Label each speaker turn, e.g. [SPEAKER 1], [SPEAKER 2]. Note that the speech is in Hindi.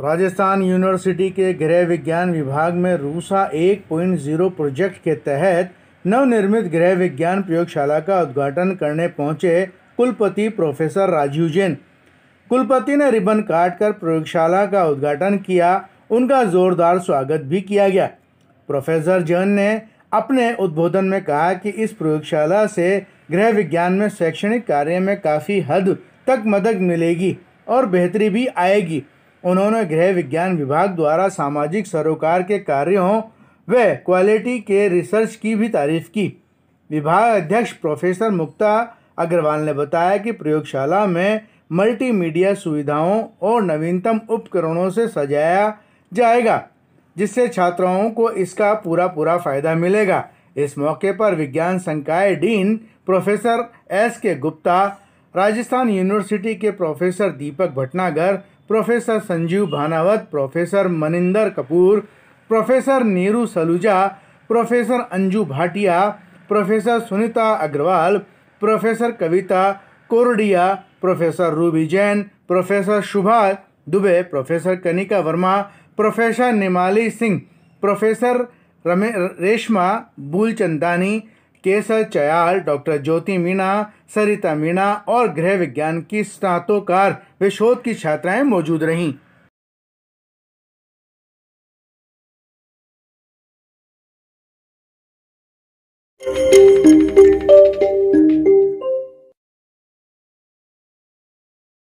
[SPEAKER 1] राजस्थान यूनिवर्सिटी के गृह विज्ञान विभाग में रूसा एक पॉइंट ज़ीरो प्रोजेक्ट के तहत नवनिर्मित गृह विज्ञान प्रयोगशाला का उद्घाटन करने पहुंचे कुलपति प्रोफेसर राजीव जैन कुलपति ने रिबन काट कर प्रयोगशाला का उद्घाटन किया उनका जोरदार स्वागत भी किया गया प्रोफेसर जैन ने अपने उद्बोधन में कहा कि इस प्रयोगशाला से गृह विज्ञान में शैक्षणिक कार्य में काफ़ी हद तक मदद मिलेगी और बेहतरी भी आएगी उन्होंने गृह विज्ञान विभाग द्वारा सामाजिक सरोकार के कार्यों व क्वालिटी के रिसर्च की भी तारीफ की विभाग अध्यक्ष प्रोफेसर मुक्ता अग्रवाल ने बताया कि प्रयोगशाला में मल्टीमीडिया सुविधाओं और नवीनतम उपकरणों से सजाया जाएगा जिससे छात्राओं को इसका पूरा पूरा फायदा मिलेगा इस मौके पर विज्ञान संकाय dean professor S K Gupta Rajasthan university के professor Deepak Bhatnagar professor Sanjeev Bhanawat professor Maninder Kapoor professor Neeru Saluja professor Anju Bhatia professor Sunita Agarwal professor Kavita Kordia professor Ruby Jain professor Shubha Dubey professor Kanika Verma professor Nimali Singh professor रमे रेशमा बूलचंदानी केसर चयाल डॉक्टर ज्योति मीणा सरिता मीणा और गृह विज्ञान की स्नातोकार विशोध की छात्राएं मौजूद रहीं thank you